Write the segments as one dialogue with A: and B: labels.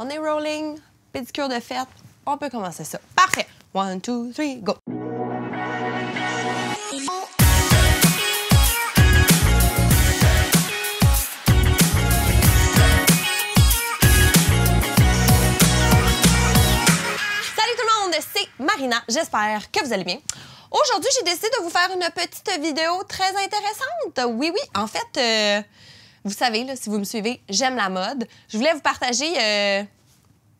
A: On est rolling, pédicure de fête. On peut commencer ça. Parfait. 1, 2, 3, go. Salut tout le monde, c'est Marina, j'espère que vous allez bien. Aujourd'hui, j'ai décidé de vous faire une petite vidéo très intéressante. Oui, oui, en fait, euh, vous savez, si vous me suivez, j'aime la mode. Je voulais vous partager euh,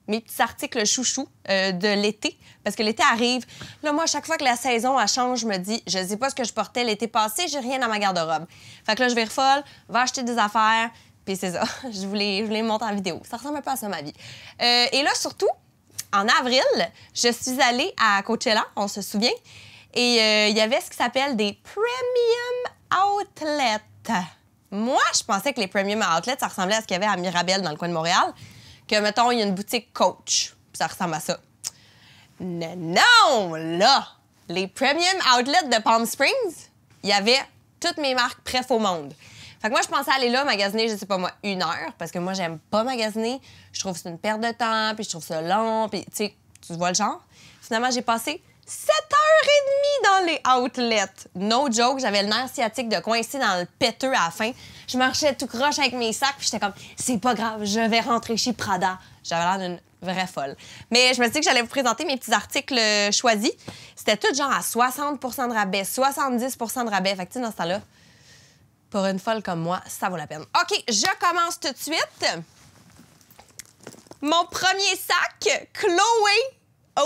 A: mes petits articles chouchou euh, de l'été, parce que l'été arrive. Là, moi, à chaque fois que la saison change, je me dis, je ne sais pas ce que je portais l'été passé, j'ai rien dans ma garde-robe. Fait que là, je vais refolle, vais acheter des affaires, puis c'est ça. je voulais, je voulais en vidéo. Ça ressemble un peu à ça, ma vie. Euh, et là, surtout, en avril, je suis allée à Coachella, on se souvient, et il y avait ce qui s'appelle des Premium Outlets. Moi, je pensais que les premium outlets, ça ressemblait à ce qu'il y avait à Mirabel dans le coin de Montréal. Que, mettons, il y a une boutique coach. Puis ça ressemble à ça. Non, non, là, les premium outlets de Palm Springs, il y avait toutes mes marques préf au monde. Fait que moi, je pensais aller là magasiner, je sais pas moi, une heure, parce que moi, j'aime pas magasiner. Je trouve que c'est une perte de temps, puis je trouve ça long, puis tu sais, tu vois le genre. Finalement, j'ai passé 7h30 dans les outlets. No joke, j'avais le nerf sciatique de coincer dans le péteux à la fin. Je marchais tout croche avec mes sacs, puis j'étais comme, c'est pas grave, je vais rentrer chez Prada. J'avais l'air d'une vraie folle. Mais je me suis dit que j'allais vous présenter mes petits articles euh, choisis. C'était tout genre à 60 de rabais, 70 de rabais. Fait que, dans ce temps-là, pour une folle comme moi, ça vaut la peine. OK, je commence tout de suite. Mon premier sac, Chloé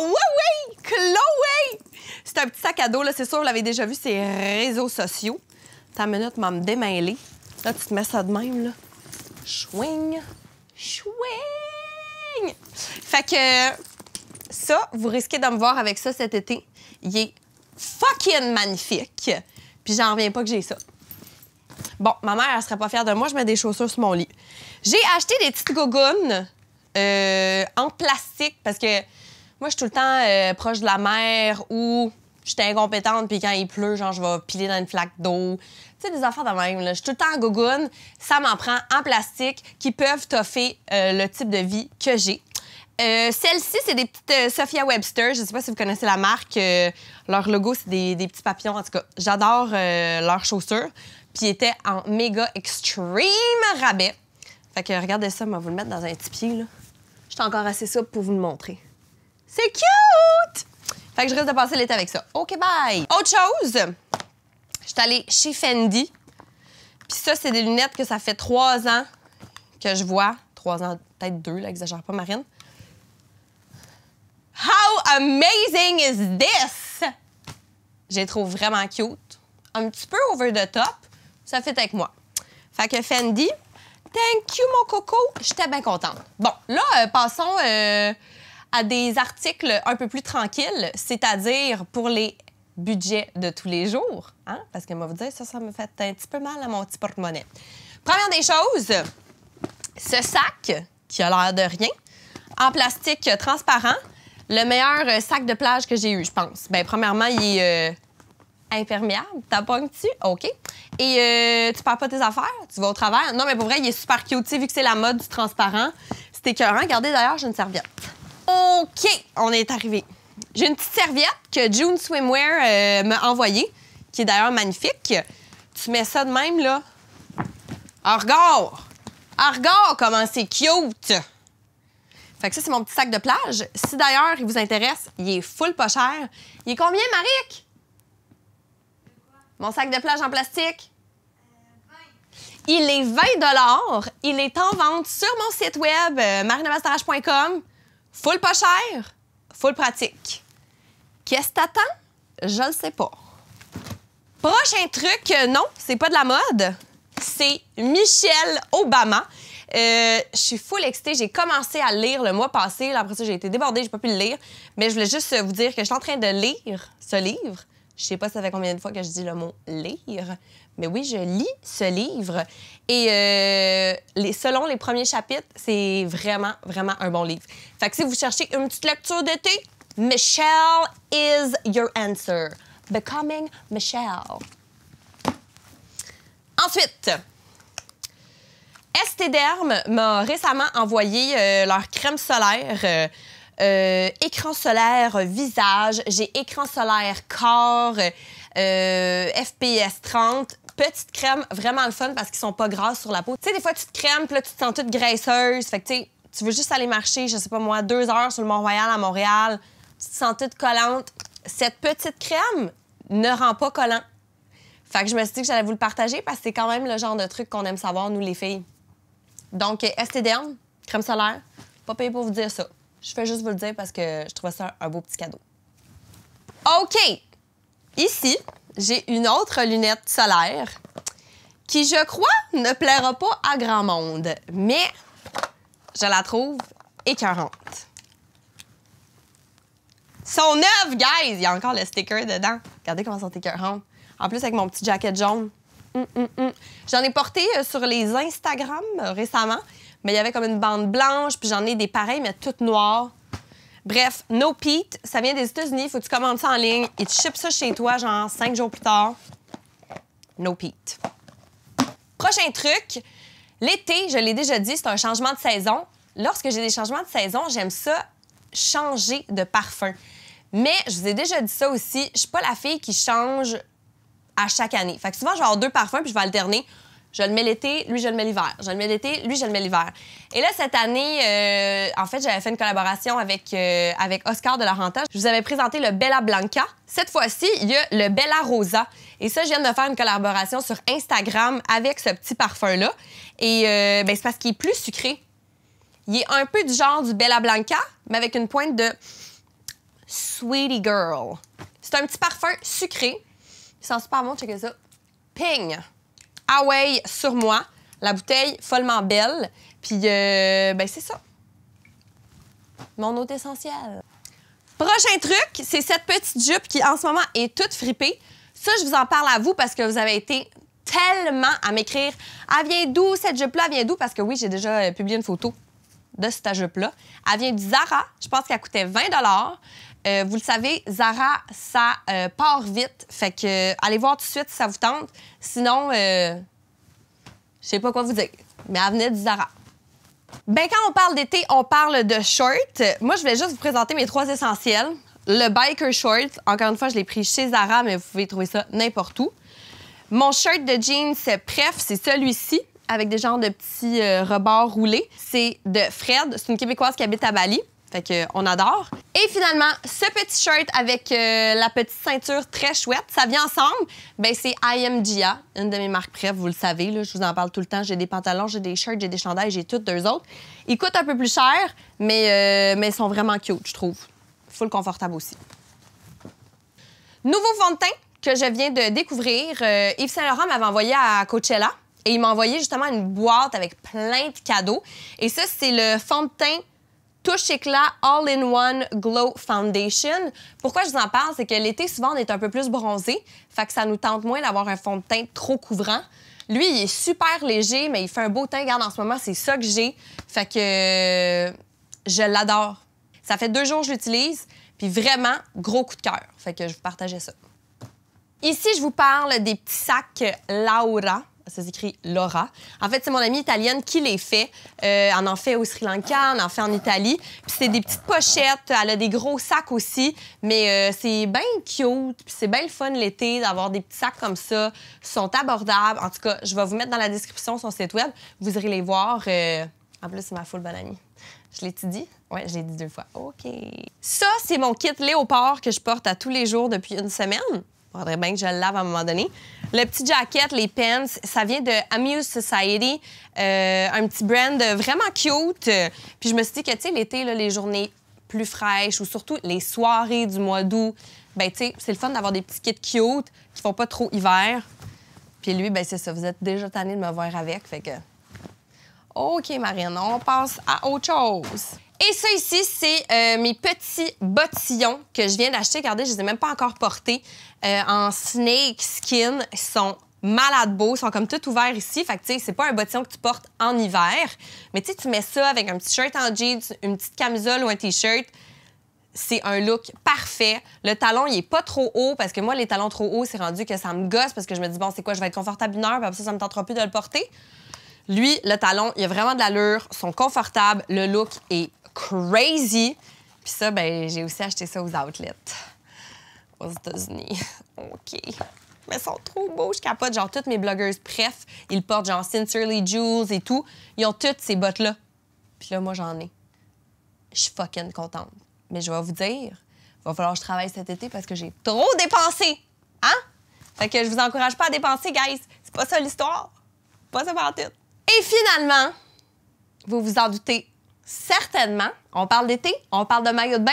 A: oui, ah oui, Chloé! C'est un petit sac à dos, là, c'est sûr, vous l'avez déjà vu, c'est réseaux sociaux. Ta minute, m'a me démêler. Là, tu te mets ça de même, là. Chouing! Chouing! Fait que ça, vous risquez de me voir avec ça cet été. Il est fucking magnifique. Puis j'en reviens pas que j'ai ça. Bon, ma mère, elle serait pas fière de moi, je mets des chaussures sur mon lit. J'ai acheté des petites gougounes euh, en plastique parce que moi, je suis tout le temps euh, proche de la mer ou je j'étais incompétente, puis quand il pleut, genre, je vais piler dans une flaque d'eau. Tu sais, des affaires de même, Je suis tout le temps en gougoune. Ça m'en prend en plastique qui peuvent toffer euh, le type de vie que j'ai. Euh, celle-ci, c'est des petites Sophia Webster. Je ne sais pas si vous connaissez la marque. leur logo, c'est des, petits papillons. En tout cas, j'adore leurs chaussures. Puis ils étaient en méga extreme rabais. Fait que regardez ça, vais vous le mettre dans un petit pied, là. J'étais encore assez souple pour vous le montrer. C'est cute! Fait que je risque de passer l'été avec ça. OK, bye! Autre chose, je suis allée chez Fendi. Puis ça, c'est des lunettes que ça fait trois ans que je vois. Trois ans, peut-être deux, là, exagère pas, Marine. How amazing is this? Je les vraiment cute. Un petit peu over the top. Ça fait avec moi. Fait que Fendi, thank you, mon coco. J'étais bien contente. Bon, là, euh, passons... Euh, à des articles un peu plus tranquilles, c'est-à-dire pour les budgets de tous les jours. Hein? Parce que moi, vous dire, ça, ça me fait un petit peu mal à mon petit porte-monnaie. Première des choses, ce sac qui a l'air de rien, en plastique transparent, le meilleur sac de plage que j'ai eu, je pense. Bien, premièrement, il est euh, imperméable. T'appognes-tu? OK. Et euh, tu perds pas tes affaires, tu vas au travers. Non, mais pour vrai, il est super cute. Vu que c'est la mode du transparent, C'était écœurant. Regardez d'ailleurs, j'ai une serviette. OK, on est arrivé. J'ai une petite serviette que June Swimwear euh, m'a envoyée, qui est d'ailleurs magnifique. Tu mets ça de même, là. Argor! Argor, comment c'est cute! Fait que ça, c'est mon petit sac de plage. Si d'ailleurs, il vous intéresse, il est full pas cher. Il est combien, Maric? Mon sac de plage en plastique? Euh, il est 20 Il est en vente sur mon site web, euh, marinavastarache.com. Full pas cher, full pratique. Qu'est-ce que t'attends? Je le sais pas. Prochain truc, euh, non, c'est pas de la mode, c'est Michelle Obama. Euh, je suis full excitée. J'ai commencé à lire le mois passé. Après ça, j'ai été débordée, j'ai pas pu le lire. Mais je voulais juste euh, vous dire que je suis en train de lire ce livre. Je sais pas ça fait combien de fois que je dis le mot lire, mais oui, je lis ce livre. Et euh, les, selon les premiers chapitres, c'est vraiment, vraiment un bon livre. Fait que si vous cherchez une petite lecture d'été, Michelle is your answer. Becoming Michelle. Ensuite, Estéderme m'a récemment envoyé euh, leur crème solaire. Euh, euh, écran solaire euh, visage, j'ai écran solaire corps, euh, FPS 30. Petite crème, vraiment le fun parce qu'ils sont pas gras sur la peau. Tu sais, des fois, tu te crèmes, puis là, tu te sens toute graisseuse. Fait tu veux juste aller marcher, je sais pas moi, deux heures sur le Mont-Royal à Montréal, tu te sens toute collante. Cette petite crème ne rend pas collant. Fait que je me suis dit que j'allais vous le partager parce que c'est quand même le genre de truc qu'on aime savoir, nous, les filles. Donc, STDM, crème solaire, pas payé pour vous dire ça. Je fais juste vous le dire parce que je trouve ça un beau petit cadeau. OK! Ici, j'ai une autre lunette solaire qui, je crois, ne plaira pas à grand monde, mais je la trouve écœurante. Sont neuf, guys! Il y a encore le sticker dedans. Regardez comment sont écœurantes. En plus, avec mon petit jacket jaune. Hum, hum, hum. J'en ai porté euh, sur les Instagram euh, récemment mais il y avait comme une bande blanche, puis j'en ai des pareils, mais toutes noires. Bref, No peat. ça vient des États-Unis. Faut que tu commandes ça en ligne. et tu chips ça chez toi, genre cinq jours plus tard. No peat. Prochain truc, l'été, je l'ai déjà dit, c'est un changement de saison. Lorsque j'ai des changements de saison, j'aime ça changer de parfum. Mais je vous ai déjà dit ça aussi, je suis pas la fille qui change à chaque année. Fait que souvent, je vais avoir deux parfums puis je vais alterner. Je le mets l'été, lui, je le mets l'hiver. Je le mets l'été, lui, je le mets l'hiver. Et là, cette année, euh, en fait, j'avais fait une collaboration avec, euh, avec Oscar de la Renta. Je vous avais présenté le Bella Blanca. Cette fois-ci, il y a le Bella Rosa. Et ça, je viens de faire une collaboration sur Instagram avec ce petit parfum-là. Et euh, ben, c'est parce qu'il est plus sucré. Il est un peu du genre du Bella Blanca, mais avec une pointe de Sweetie Girl. C'est un petit parfum sucré. Il sent super bon, checker ça. Ping! Away sur moi. La bouteille, follement belle. Puis, euh, ben, c'est ça. Mon eau essentiel. Prochain truc, c'est cette petite jupe qui, en ce moment, est toute fripée. Ça, je vous en parle à vous parce que vous avez été tellement à m'écrire « Elle vient d'où, cette jupe-là? vient d'où? » Parce que oui, j'ai déjà euh, publié une photo de cette jupe-là. Elle vient du Zara. Je pense qu'elle coûtait 20 euh, vous le savez, Zara, ça euh, part vite. Fait que euh, allez voir tout de suite si ça vous tente. Sinon, je sais pas quoi vous dire. Mais avenez du Zara. Ben quand on parle d'été, on parle de shorts. Moi, je vais juste vous présenter mes trois essentiels. Le biker shorts. encore une fois, je l'ai pris chez Zara, mais vous pouvez trouver ça n'importe où. Mon shirt de jeans pref, c'est celui-ci avec des genres de petits rebords roulés. C'est de Fred, c'est une Québécoise qui habite à Bali. Fait que, on adore. Et finalement, ce petit shirt avec euh, la petite ceinture très chouette, ça vient ensemble. Ben, c'est IMGA, une de mes marques préf, vous le savez. je vous en parle tout le temps. J'ai des pantalons, j'ai des shirts, j'ai des chandails, j'ai toutes deux autres. Ils coûtent un peu plus cher, mais, euh, mais ils sont vraiment cute, je trouve. Full confortable aussi. Nouveau fond de teint que je viens de découvrir. Euh, Yves Saint-Laurent m'avait envoyé à Coachella et il m'a envoyé justement une boîte avec plein de cadeaux. Et ça, c'est le fond de teint Touche éclat All-in-One Glow Foundation. Pourquoi je vous en parle? C'est que l'été, souvent, on est un peu plus bronzé. Fait que ça nous tente moins d'avoir un fond de teint trop couvrant. Lui, il est super léger, mais il fait un beau teint. Regarde, en ce moment, c'est ça que j'ai. Fait que euh, je l'adore. Ça fait deux jours que je l'utilise. Puis vraiment, gros coup de cœur. Fait que je vous partageais ça. Ici, je vous parle des petits sacs Laura ça s'écrit Laura. En fait, c'est mon amie italienne qui les fait. Euh, on en fait au Sri Lanka, on en fait en Italie. Puis c'est des petites pochettes, elle a des gros sacs aussi, mais euh, c'est bien cute, puis c'est bien le fun l'été d'avoir des petits sacs comme ça. Ils sont abordables. En tout cas, je vais vous mettre dans la description son site web. Vous irez les voir. Euh, en plus, c'est ma foule bonne amie. Je l'ai-tu dit? Oui, je l'ai dit deux fois. OK. Ça, c'est mon kit léopard que je porte à tous les jours depuis une semaine faudrait bien que je le lave à un moment donné. Le petit jacket, les pants, ça vient de Amuse Society, euh, un petit brand vraiment cute. Puis je me suis dit que, tu sais, l'été, les journées plus fraîches ou surtout les soirées du mois d'août, ben tu sais, c'est le fun d'avoir des petits kits cute qui font pas trop hiver. Puis lui, ben c'est ça, vous êtes déjà tanné de me voir avec, fait que... OK, Marine, on passe à autre chose. Et ça ici, c'est euh, mes petits bottillons que je viens d'acheter. Regardez, je ne les ai même pas encore portés euh, en snake skin. Ils sont malades beaux, ils sont comme tout ouverts ici. Fait que tu sais, c'est pas un bottillon que tu portes en hiver, mais tu sais, tu mets ça avec un petit shirt en jeans, une petite camisole ou un t-shirt. C'est un look parfait. Le talon, il est pas trop haut parce que moi, les talons trop hauts, c'est rendu que ça me gosse parce que je me dis, bon, c'est quoi, je vais être confortable une heure, puis après ça, ça me tentera plus de le porter. Lui, le talon, il a vraiment de l'allure, sont confortables, le look est crazy. Puis ça, ben, j'ai aussi acheté ça aux outlets aux États-Unis. OK. Mais ils sont trop beaux, je capote. Genre, toutes mes blogueuses, bref, ils portent genre Sincerely Jules et tout. Ils ont toutes ces bottes-là. Puis là, moi, j'en ai. Je suis fucking contente. Mais je vais vous dire, il va falloir que je travaille cet été parce que j'ai trop dépensé. Hein? Fait que je vous encourage pas à dépenser, guys. C'est pas ça l'histoire. Pas ça par tout. Et finalement, vous vous en doutez certainement, on parle d'été, on parle de maillot de bain,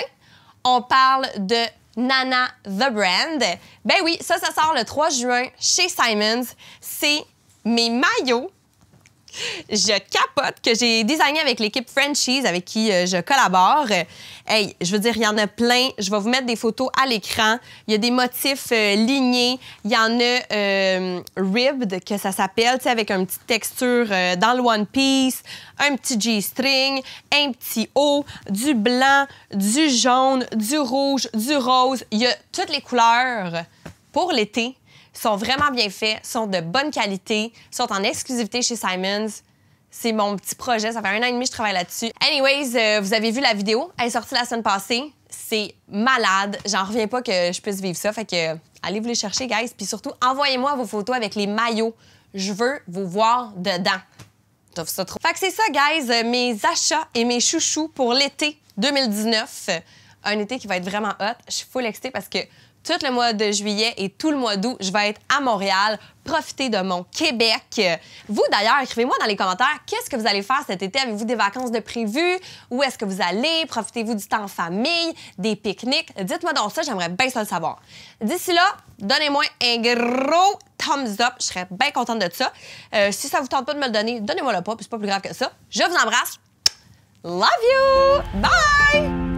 A: on parle de Nana The Brand. Ben oui, ça, ça sort le 3 juin chez Simons. C'est mes maillots je capote que j'ai designé avec l'équipe Frenchies avec qui euh, je collabore. Hey, je veux dire, il y en a plein. Je vais vous mettre des photos à l'écran. Il y a des motifs euh, lignés. Il y en a euh, ribbed, que ça s'appelle, avec une petite texture dans le One Piece, un petit G-string, un petit haut, du blanc, du jaune, du rouge, du rose. Il y a toutes les couleurs pour l'été sont vraiment bien faits, sont de bonne qualité, sont en exclusivité chez Simons. C'est mon petit projet, ça fait un an et demi que je travaille là-dessus. Anyways, euh, vous avez vu la vidéo, elle est sortie la semaine passée. C'est malade, j'en reviens pas que je puisse vivre ça, fait que euh, allez vous les chercher, guys. Puis surtout, envoyez-moi vos photos avec les maillots. Je veux vous voir dedans. Je ça trop. Fait que c'est ça, guys, euh, mes achats et mes chouchous pour l'été 2019. Un été qui va être vraiment hot. Je suis full excitée parce que tout le mois de juillet et tout le mois d'août, je vais être à Montréal. Profiter de mon Québec. Vous d'ailleurs, écrivez-moi dans les commentaires qu'est-ce que vous allez faire cet été. Avez-vous des vacances de prévu? Où est-ce que vous allez? Profitez-vous du temps en famille, des pique-niques? Dites-moi donc ça, j'aimerais bien ça le savoir. D'ici là, donnez-moi un gros thumbs up. Je serais bien contente de ça. Euh, si ça vous tente pas de me le donner, donnez-moi le pas, puis c'est pas plus grave que ça. Je vous embrasse. Love you! Bye!